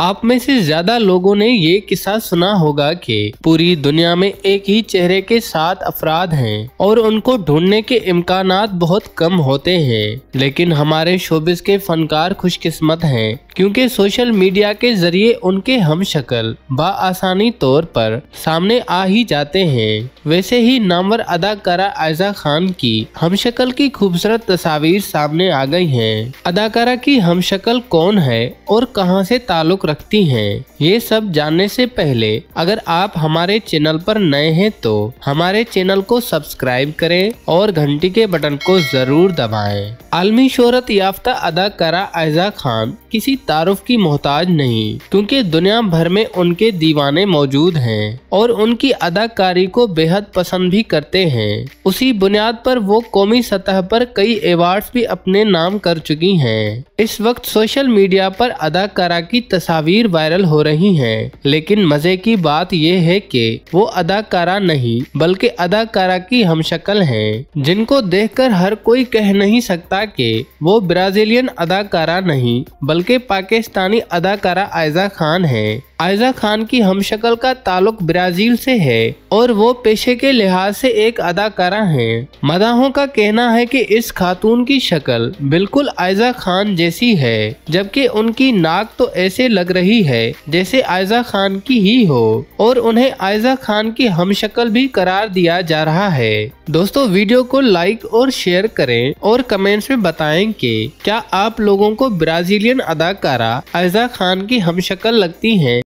आप में से ज्यादा लोगों ने ये किस्सा सुना होगा कि पूरी दुनिया में एक ही चेहरे के सात अफराद हैं और उनको ढूंढने के इम्कान बहुत कम होते हैं लेकिन हमारे शोबिस के फनकार खुशकिस्मत हैं क्योंकि सोशल मीडिया के जरिए उनके हम शक्ल बसानी तौर पर सामने आ ही जाते हैं वैसे ही नामवर अदाकारा आयजा खान की हम शक्ल की खूबसूरत तस्वीर सामने आ गई है अदाकारा की हम शक्ल कौन है और कहाँ से ताल्लुक रखती हैं। ये सब जानने से पहले अगर आप हमारे चैनल पर नए हैं तो हमारे चैनल को सब्सक्राइब करें और घंटी के बटन को जरूर दबाएं। आलमी शहरत याफ्ता अदाकारा आयजा खान किसी तारफ की मोहताज नहीं क्योंकि दुनिया भर में उनके दीवाने मौजूद हैं और उनकी अदाकारी को बेहद पसंद भी करते हैं उसी बुनियाद पर वो कौमी सतह पर कई अवार्ड्स भी अपने नाम कर चुकी हैं इस वक्त सोशल मीडिया पर अदाकारा की तस्वीर वायरल हो रही हैं लेकिन मजे की बात यह है कि वो अदाकारा नहीं बल्कि अदाकारा की शक्ल है जिनको कर हर कोई कह नहीं सकता बताया कि वो ब्राजीलियन अदाकारा नहीं बल्कि पाकिस्तानी अदाकारा आयजा खान है आयजा खान की हमशक्ल का ताल्लुक ब्राज़ील से है और वो पेशे के लिहाज से एक अदाकारा हैं। मदाहों का कहना है कि इस खातून की शक्ल बिल्कुल आयजा खान जैसी है जबकि उनकी नाक तो ऐसे लग रही है जैसे आयजा खान की ही हो और उन्हें आयजा खान की हमशक्ल भी करार दिया जा रहा है दोस्तों वीडियो को लाइक और शेयर करें और कमेंट्स में में बताएं कि क्या आप लोगों को ब्राजीलियन अदाकारा अजा खान की हमशक्ल लगती हैं